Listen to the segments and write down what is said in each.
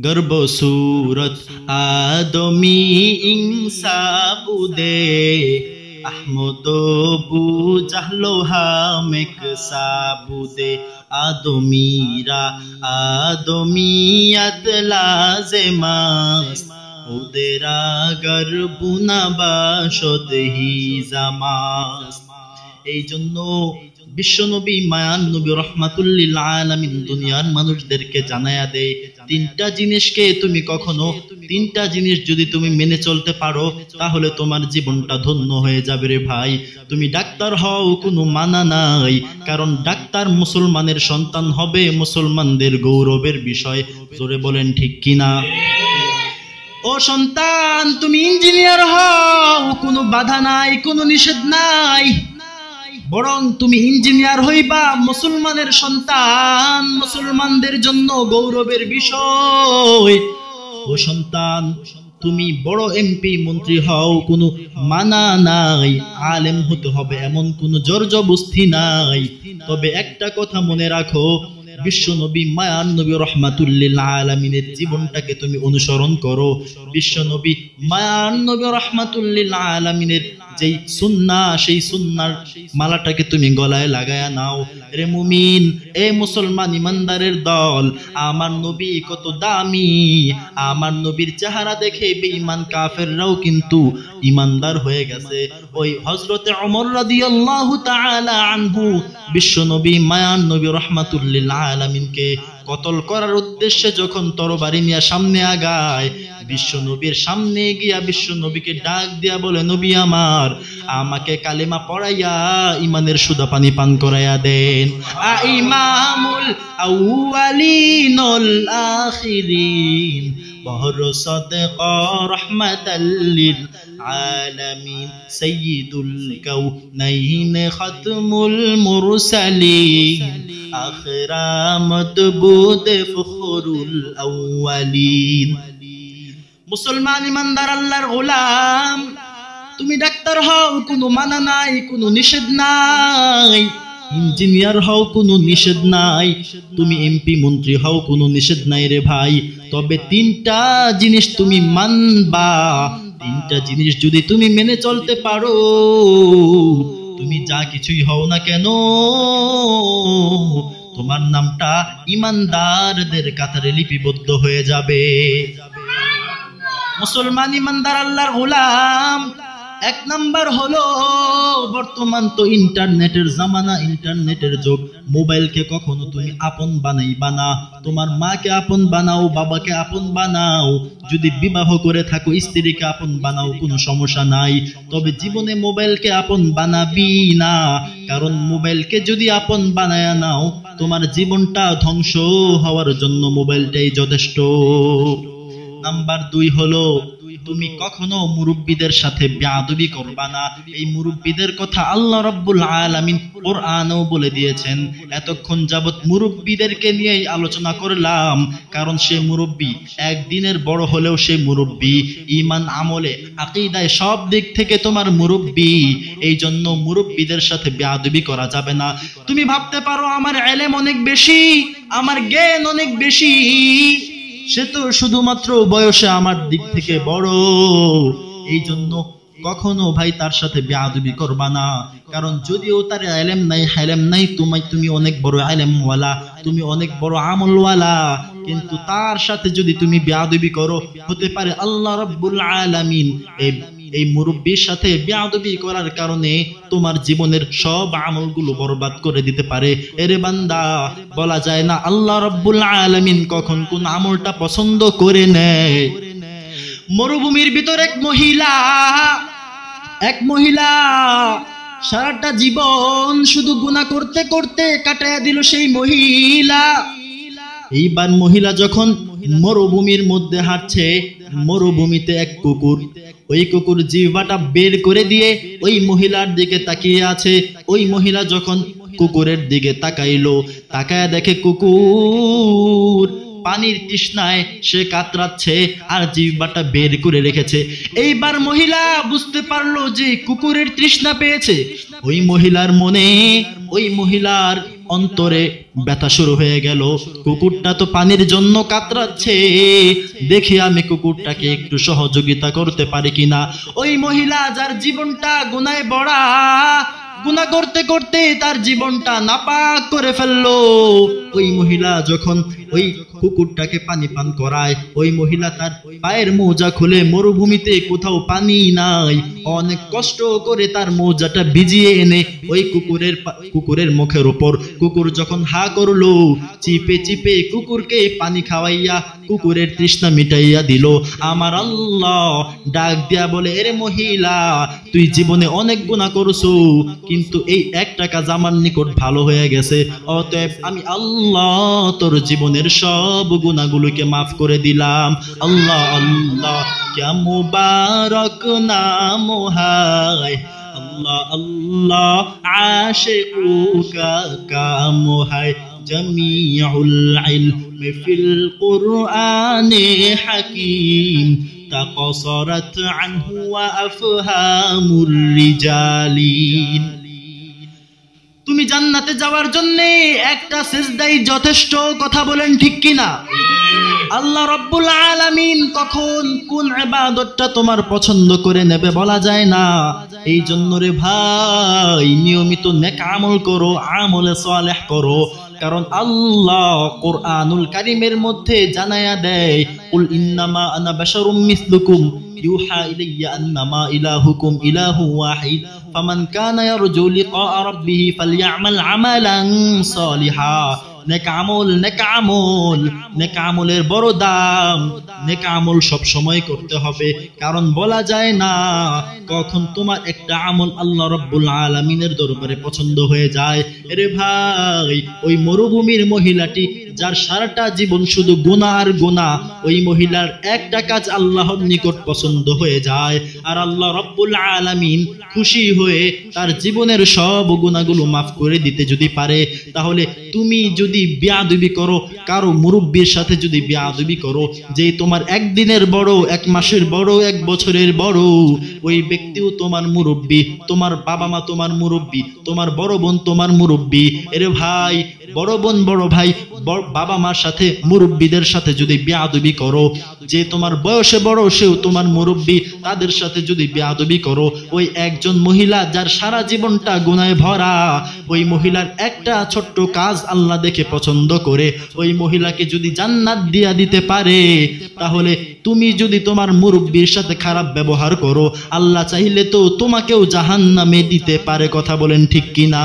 गर्भ सूरत आदमी इंसाबु दे अहमदो तो बू जहलो हामिक साबु दे आदमीरा आदमीयत लाजे मास्त उदेरा गर्भु नबाशद ही जमास्त এই জন্য বিশ্বনবী মায়ান নবী রহমাতুল্লিল আলামিন দুনিয়ার মানুষদেরকে জানায়া দেয় তিনটা জিনিসকে তুমি কখনো তিনটা জিনিস যদি তুমি মেনে চলতে পারো তাহলে তোমার জীবনটা ধন্য হয়ে যাবে রে ভাই তুমি ডাক্তার হও কোনো মানা নাই কারণ ডাক্তার মুসলমানের সন্তান হবে মুসলমানদের গৌরবের বিষয় জোরে বলেন ঠিক কিনা ও সন্তান তুমি ইঞ্জিনিয়ার হও কোনো বাধা নাই কোনো নিষেধ নাই বরং তুমি ইঞ্জিনিয়ার হইবা মুসলমানের সন্তান মুসলমানদের জন্য গৌরবের বিষয় ও সন্তান তুমি বড় এমপি মন্ত্রী হও কোনো মানা নাই আলেম হতে হবে এমন কোনো জর্জবস্তি নাই তবে একটা কথা মনে রাখো বিশ্ব নবী মায়ান নবী রহমাতুল্লিল আলমিনের জীবনটাকে তুমি অনুসরণ করো বিশ্ব নবী মায়ান নবী রহমাতুল্লিল আলমিনের যেই সুন্না সেই সুন্নার মালাটাকে তুমি গলায় লাগায় নাও রে মুমিন এ মুসলমান ইমানদারের দল আমার নবী কত দামি আমার নবীর চেহারা দেখে বেঈমান কাফেররাও কিন্তু ইমানদার হয়ে গেছে ওই হজরতে অমর রাদিয়াল্লাহু তাআলা আনহু বিশ্ব নবী মায়ান নবী রহমাতুল্লিল আলামিনকে কতল করার উদ্দেশ্যে যখন তরবারি নিয়ে সামনে আগায় বিশ্ব নবীর সামনে গিয়া বিশ্ব নবীকে ডাক দিয়া বলে নবী আমার আমাকে কালেমা পড়াইয়া ইমানের সুদা পানি পান করাইয়া দেন আ ইমামুল আউয়ালিন আখিরিন بهر صدقة رحمة للعالمين سيد الكونين ختم المرسلين آخر مدبود فخر الأولين মুসলমান ইমানদার আল্লাহর গোলাম তুমি ডাক্তার হও কোনো মানা নাই কোনো নিষেধ নাই ইঞ্জিনিয়ার হও কোনো নিষেধ নাই তুমি এমপি মন্ত্রী হও কোনো নিষেধ নাই রে ভাই তবে তিনটা জিনিস তুমি মানবা তিনটা জিনিস যদি তুমি মেনে চলতে পারো তুমি যা কিছুই হও না কেন তোমার নামটা ইমানদারদের কাতারে লিপিবদ্ধ হয়ে যাবে মুসলমান ইমানদার আল্লাহর গোলাম এক নাম্বার হলো বর্তমান তো ইন্টারনেটের জামানা ইন্টারনেটের যুগ মোবাইলকে কখনো তুমি আপন বানাই বানা তোমার মাকে আপন বানাও বাবাকে আপন বানাও যদি বিবাহ করে থাকো স্ত্রীকে আপন বানাও কোনো সমস্যা নাই তবে জীবনে মোবাইলকে আপন বানাবি না কারণ মোবাইলকে যদি আপন বানায় নাও তোমার জীবনটা ধ্বংস হওয়ার জন্য মোবাইলটাই যথেষ্ট নাম্বার দুই হলো তুমি কখনো মুরব্বীদের সাথে বেয়াদবি করবা না এই মুরব্বীদের কথা আল্লাহ রব্বুল আলামিন কোরআনও বলে দিয়েছেন এতক্ষণ যাবৎ মুরব্বীদেরকে নিয়েই আলোচনা করলাম কারণ সে মুরব্বী একদিনের বড় হলেও সে মুরব্বী ইমান আমলে আকিদায় সব দিক থেকে তোমার মুরব্বী এই জন্য মুরব্বীদের সাথে বেয়াদবি করা যাবে না তুমি ভাবতে পারো আমার এলেম অনেক বেশি আমার জ্ঞান অনেক বেশি সে তো শুধুমাত্র বয়সে আমার দিক থেকে বড় এই জন্য কখনো ভাই তার সাথে বেআবি করবা না কারণ যদিও তার আলেম নাই হালেম নাই তুমি তুমি অনেক বড় আলেমওয়ালা তুমি অনেক বড় আমলওয়ালা কিন্তু তার সাথে যদি তুমি বেআবি করো হতে পারে আল্লাহ রব্বুল আলামিন এই এই মুরব্বীর সাথে বেআবি করার কারণে তোমার জীবনের সব আমলগুলো বরবাদ করে দিতে পারে এরে বান্দা বলা যায় না আল্লাহ রব্বুল আলমিন কখন কোন আমলটা পছন্দ করে নেয় মরুভূমির ভিতর এক মহিলা এক মহিলা সারাটা জীবন শুধু গুণা করতে করতে কাটাইয়া দিল সেই মহিলা এইবার মহিলা যখন মরুভূমির মধ্যে হাঁটছে মরুভূমিতে এক কুকুর ওই কুকুর জিহ্বাটা বের করে দিয়ে ওই মহিলার দিকে তাকিয়ে আছে ওই মহিলা যখন কুকুরের দিকে তাকাইল তাকায় দেখে কুকুর পানির তৃষ্ণায় সে কাতরাচ্ছে আর জিহ্বাটা বের করে রেখেছে এইবার মহিলা বুঝতে পারলো যে কুকুরের তৃষ্ণা পেয়েছে ওই মহিলার মনে ওই মহিলার অন্তরে ব্যথা শুরু হয়ে গেল কুকুরটা তো পানির জন্য কাতরাচ্ছে দেখি আমি কুকুরটাকে একটু সহযোগিতা করতে পারি কিনা ওই মহিলা যার জীবনটা গুনায় বড়া গুনা করতে করতে তার জীবনটা নাপাক করে ফেললো ওই মহিলা যখন ওই কুকুরটাকে পানি পান করায় ওই মহিলা তার পায়ের মৌজা খুলে মরুভূমিতে কোথাও পানি নাই অনেক কষ্ট করে তার মৌজাটা ভিজিয়ে এনে ওই কুকুরের কুকুরের মুখের উপর কুকুর যখন হা করলো চিপে চিপে কুকুরকে পানি খাওয়াইয়া কুকুরের তৃষ্ণা মিটাইয়া দিল আমার আল্লাহ ডাক দিয়া বলে এরে মহিলা তুই জীবনে অনেক গুণা করছো কিন্তু এই এক টাকা জামার নিকট ভালো হয়ে গেছে অতএব আমি আল্লাহ তোর জীবনের সব সব গুণাগুলোকে মাফ করে দিলাম আল্লাহ আল্লাহ কে মুবারক নাম হায় আল্লাহ আল্লাহ আশে কাম হায় جميع العلم في القرآن حكيم تقصرت عنه وأفهام الرجالين তুমি জান্নাতে যাওয়ার জন্য একটা সেজদাই যথেষ্ট কথা বলেন ঠিক কিনা আল্লাহ রব্বুল আলামিন কখন কোন ইবাদতটা তোমার পছন্দ করে নেবে বলা যায় না এই জন্য রে ভাই নিয়মিত নেক আমল করো আমলে সালেহ করো কারণ আল্লাহ কোরআনুল কারিমের মধ্যে জানায়া দেয় উল ইন্নামা আনা বাশারুম মিসলুকুম ইউহা ইলাইয়া আন্নামা ইলাহুকুম ইলাহু ওয়াহিদ ফামান নেক আমল নেক আমল নেক আমলের বড় দাম নেক আমল সব সময় করতে হবে কারণ বলা যায় না কখন তোমার একটা আমল আল্লাহ রব্বুল আলমিনের দরবারে পছন্দ হয়ে যায় রে ভাই ওই মরুভূমির মহিলাটি যার সারাটা জীবন শুধু গোনা আর গোনা ওই মহিলার একটা কাজ আল্লাহর নিকট পছন্দ হয়ে যায় আর আল্লাহ রব্বুল আলামিন খুশি হয়ে তার জীবনের সব গুণাগুলো মাফ করে দিতে যদি পারে তাহলে তুমি যদি বিয়াদবি করো কারো মুরব্বীর সাথে যদি বিয়াদবি করো যে তোমার একদিনের বড় এক মাসের বড় এক বছরের বড় ওই ব্যক্তিও তোমার মুরব্বী তোমার বাবা মা তোমার মুরব্বী তোমার বড় বোন তোমার মুরব্বী এর ভাই বড় বোন বড় ভাই বাবা মার সাথে মুরব্বীদের সাথে যদি বেয়াদবি করো যে তোমার বয়সে বড় সেও তোমার মুরব্বী তাদের সাথে যদি বেয়াদবি করো ওই একজন মহিলা যার সারা জীবনটা গুনায় ভরা ওই মহিলার একটা ছোট্ট কাজ আল্লাহ দেখে পছন্দ করে ওই মহিলাকে যদি জান্নাত দিয়া দিতে পারে তাহলে তুমি যদি তোমার মুরব্বীর সাথে খারাপ ব্যবহার করো আল্লাহ চাইলে তো তোমাকেও জাহান নামে দিতে পারে কথা বলেন ঠিক কিনা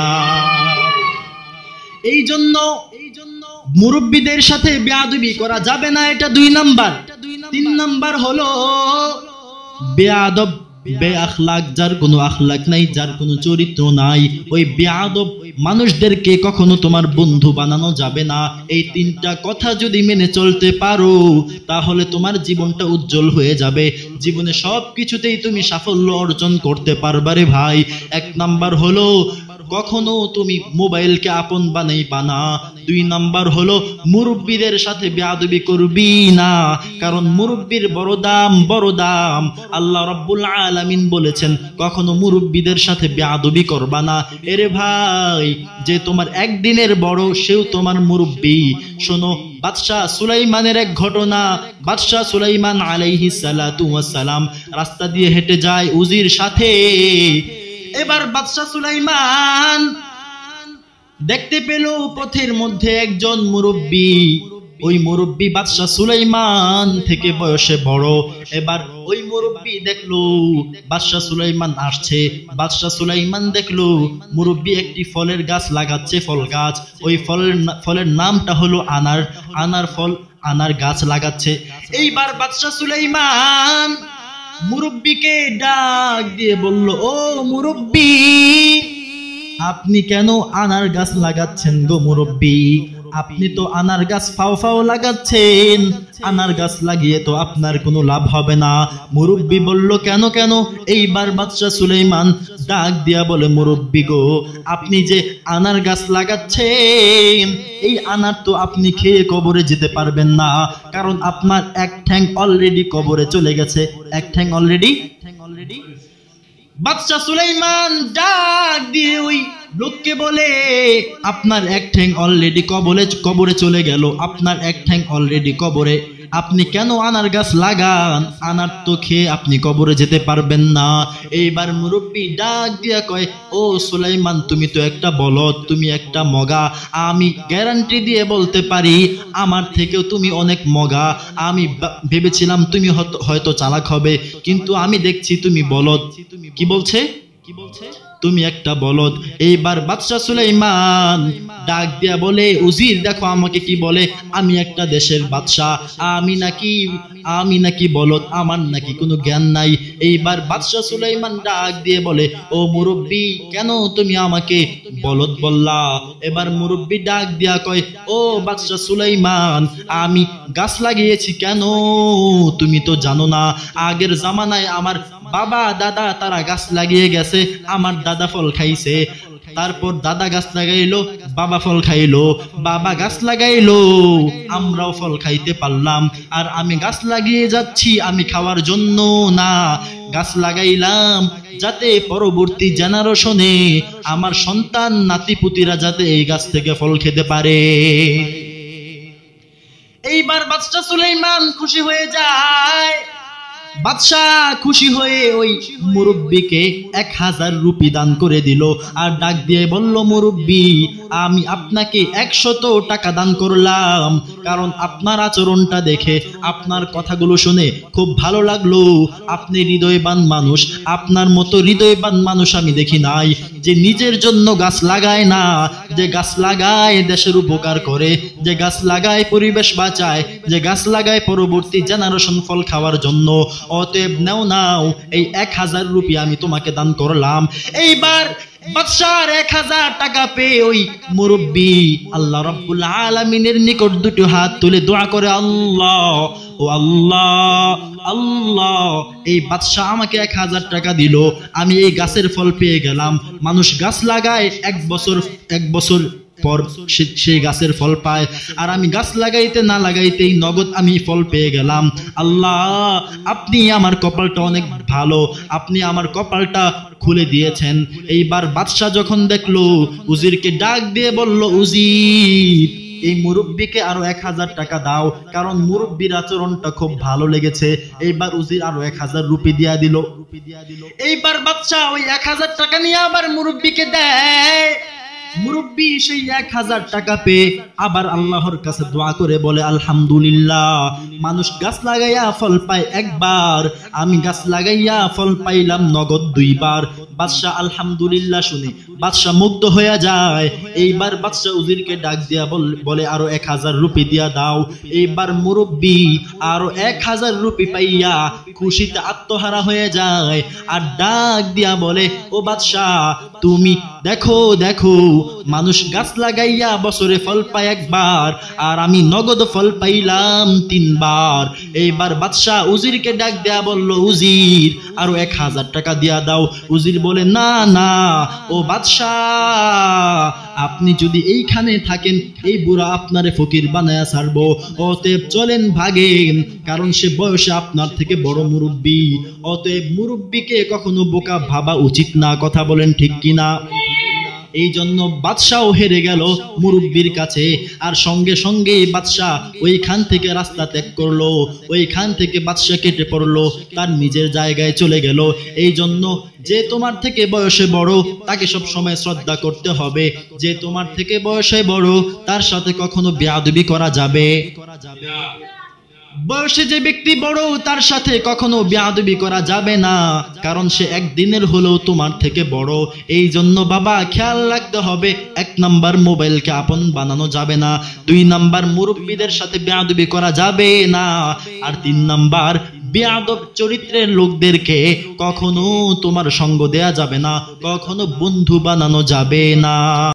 এই জন্য এই জন্য মুরব্বীদের সাথে বেয়াদবি করা যাবে না এটা দুই নাম্বার তিন নাম্বার হলো বেয়াদব বে আখলাক যার কোনো আখলাক নাই যার কোনো চরিত্র নাই ওই বেয়াদব মানুষদেরকে কখনো তোমার বন্ধু বানানো যাবে না এই তিনটা কথা যদি মেনে চলতে পারো তাহলে তোমার জীবনটা উজ্জ্বল হয়ে যাবে জীবনে সব কিছুতেই তুমি সাফল্য অর্জন করতে পারবারে ভাই এক নাম্বার হলো কখনো তুমি মোবাইলকে আপন বানাইবা না দুই নাম্বার হলো মুরব্বীদের সাথে বেয়াদবি করবি না কারণ মুরব্বীর বড় দাম বড় দাম আল্লাহ রব্বুল আলামিন বলেছেন কখনো মুরব্বীদের সাথে বেয়াদবি করবা না এরে ভাই যে তোমার একদিনের বড় সেও তোমার মুরব্বী শোনো বাদশাহ সুলাইমানের এক ঘটনা বাদশাহ সুলাইমান আলাইহি সালাম রাস্তা দিয়ে হেঁটে যায় উজির সাথে এবার বাদশাহ সুলাইমান দেখতে পেল পথের মধ্যে একজন মুরব্বী ওই মুরব্বী বাদশাহ সুলাইমান থেকে বয়সে বড় এবার ওই মুরব্বী দেখলো বাদশাহ সুলাইমান আসছে বাদশাহ সুলাইমান দেখলো মুরব্বী একটি ফলের গাছ লাগাচ্ছে ফল গাছ ওই ফলের ফলের নামটা হলো আনার আনার ফল আনার গাছ লাগাচ্ছে এইবার বাদশাহ সুলাইমান মুরব্বীকে ডাক দিয়ে বলল ও মুরব্বী আপনি কেন আনার গাছ লাগাচ্ছেন গো মুরব্বী আপনি তো আনার গাছ ফাও ফাও লাগাচ্ছেন আনার গাছ লাগিয়ে তো আপনার কোনো লাভ হবে না মুরব্বী বলল কেন কেন এইবার বাদশাহ সুলেমান ডাক দিয়া বলে মুরব্বী গো আপনি যে আনার গাছ লাগাচ্ছেন এই আনার তো আপনি খেয়ে কবরে যেতে পারবেন না কারণ আপনার এক ঠ্যাং অলরেডি কবরে চলে গেছে এক ঠ্যাং অলরেডি ঠ্যাং অলরেডি বাদশাহ সুলাইমান ডাক দিয়ে ওই লোককে বলে আপনার এক ঠ্যাং অলরেডি কবরে কবরে চলে গেল আপনার এক ঠ্যাং অলরেডি কবরে আপনি কেন আনার গাছ লাগান আনার তো খেয়ে আপনি কবরে যেতে পারবেন না এইবার মুরব্বী ডাক দিয়া কয় ও সুলাইমান তুমি তো একটা বল তুমি একটা মগা আমি গ্যারান্টি দিয়ে বলতে পারি আমার থেকেও তুমি অনেক মগা আমি ভেবেছিলাম তুমি হয়তো চালাক হবে কিন্তু আমি দেখছি তুমি বলদ কি বলছে তুমি একটা বলদ এইবার বাদশাহ সুলাইমান ডাক দিয়া বলে উজির দেখো আমাকে কি বলে আমি একটা দেশের বাদশাহ আমি নাকি আমি নাকি বলদ আমার নাকি কোনো জ্ঞান নাই এইবার বাদশাহ সুলাইমান ডাক দিয়ে বলে ও মুরব্বী কেন তুমি আমাকে বলদ বললা এবার মুরব্বী ডাক দিয়া কয় ও বাদশাহ সুলাইমান আমি গাছ লাগিয়েছি কেন তুমি তো জানো না আগের জামানায় আমার বাবা দাদা তারা গাছ লাগিয়ে গেছে আছে আমার দাদা ফল খাইছে তারপর দাদা গাছ লাগাইলো বাবা ফল খাইলো বাবা গাছ লাগাইলো আমরাও ফল খাইতে পারলাম আর আমি গাছ লাগিয়ে যাচ্ছি আমি খাওয়ার জন্য না গাছ লাগাইলাম যাতে পরবর্তী জেনারেশনে আমার সন্তান নাতিপুতিরা যাতে এই গাছ থেকে ফল খেতে পারে এইবার বাচ্চা সুলাইমান খুশি হয়ে যায় বাদশাহ খুশি হয়ে ওই মুরব্বীকে এক হাজার রুপি দান করে দিল আর ডাক দিয়ে বলল মুরব্বি আমি আপনাকে একশত টাকা দান করলাম কারণ আপনার আচরণটা দেখে আপনার কথাগুলো শুনে খুব ভালো লাগলো আপনি হৃদয়বান মানুষ আপনার মতো হৃদয়বান মানুষ আমি দেখি নাই যে নিজের জন্য গাছ লাগায় না যে গাছ লাগায় দেশের উপকার করে যে গাছ লাগায় পরিবেশ বাঁচায় যে গাছ লাগায় পরবর্তী জেনারেশন ফল খাওয়ার জন্য অতএব নাও নাও এই এক হাজার রুপি আমি তোমাকে দান করলাম এইবার বাদশার এক হাজার টাকা পেয়ে ওই আল্লাহ রব্বুল আলমিনের নিকট দুটো হাত তুলে দোয়া করে আল্লাহ ও আল্লাহ আল্লাহ এই বাদশাহ আমাকে এক হাজার টাকা দিল আমি এই গাছের ফল পেয়ে গেলাম মানুষ গাছ লাগায় এক বছর এক বছর পর সেই গাছের ফল পায় আর আমি গাছ লাগাইতে না লাগাইতেই নগদ আমি ফল পেয়ে গেলাম আল্লাহ আপনি আমার কপালটা অনেক ভালো আপনি আমার কপালটা খুলে দিয়েছেন এইবার বাদশাহ যখন দেখলো উজিরকে ডাক দিয়ে বলল উজির এই মুরব্বীকে আরো এক হাজার টাকা দাও কারণ মুরব্বীর আচরণটা খুব ভালো লেগেছে এইবার উজির আরো এক হাজার রুপি দিয়া দিল এইবার বাচ্চা ওই এক হাজার টাকা নিয়ে আবার মুরব্বীকে দেয় মুরব্বী সেই এক হাজার টাকা পেয়ে আবার আল্লাহর কাছে দোয়া করে বলে আলহামদুলিল্লাহ মানুষ গাছ লাগাইয়া ফল পায় একবার আমি গাছ লাগাইয়া ফল পাইলাম নগদ দুইবার বাদশাহ আলহামদুলিল্লাহ বাদশাহ মুগ্ধ হইয়া যায় এইবার বাদশাহ উজিরকে ডাক দিয়া বলে আরো এক হাজার রুপি দিয়া দাও এইবার মুরব্বী আরো এক হাজার রুপি পাইয়া খুশিতে আত্মহারা হয়ে যায় আর ডাক দিয়া বলে ও বাদশাহ তুমি দেখো দেখো মানুষ গাছ লাগাইয়া বছরে ফল পায় একবার আর আমি নগদ ফল পাইলাম তিনবার এইবার বাদশাহ উজিরকে ডাক দেয়া বলল উজির আরো এক হাজার টাকা দিয়া দাও উজির বলে না না ও বাদশাহ আপনি যদি এইখানে থাকেন এই বুড়া আপনারে ফকির বানায়া ছাড়বো অতএব চলেন ভাগেন কারণ সে বয়সে আপনার থেকে বড় মুরব্বী অতএব মুরব্বীকে কখনো বোকা ভাবা উচিত না কথা বলেন ঠিক কিনা এই জন্য বাদশাহ হেরে গেল মুরব্বীর কাছে আর সঙ্গে সঙ্গে বাদশাহ ওইখান থেকে রাস্তা ত্যাগ করলো ওইখান থেকে বাদশাহ কেটে পড়লো তার নিজের জায়গায় চলে গেল এই জন্য যে তোমার থেকে বয়সে বড় তাকে সব সময় শ্রদ্ধা করতে হবে যে তোমার থেকে বয়সে বড় তার সাথে কখনো বেয়াদবি করা যাবে করা যাবে বয়সে যে ব্যক্তি বড় তার সাথে কখনো বেয়াদবি করা যাবে না কারণ সে একদিনের হলেও তোমার থেকে বড় এই জন্য বাবা খেয়াল রাখতে হবে এক নাম্বার মোবাইলকে আপন বানানো যাবে না দুই নাম্বার মুরব্বীদের সাথে বেয়াদবি করা যাবে না আর তিন নাম্বার বেয়াদব চরিত্রের লোকদেরকে কখনো তোমার সঙ্গ দেয়া যাবে না কখনো বন্ধু বানানো যাবে না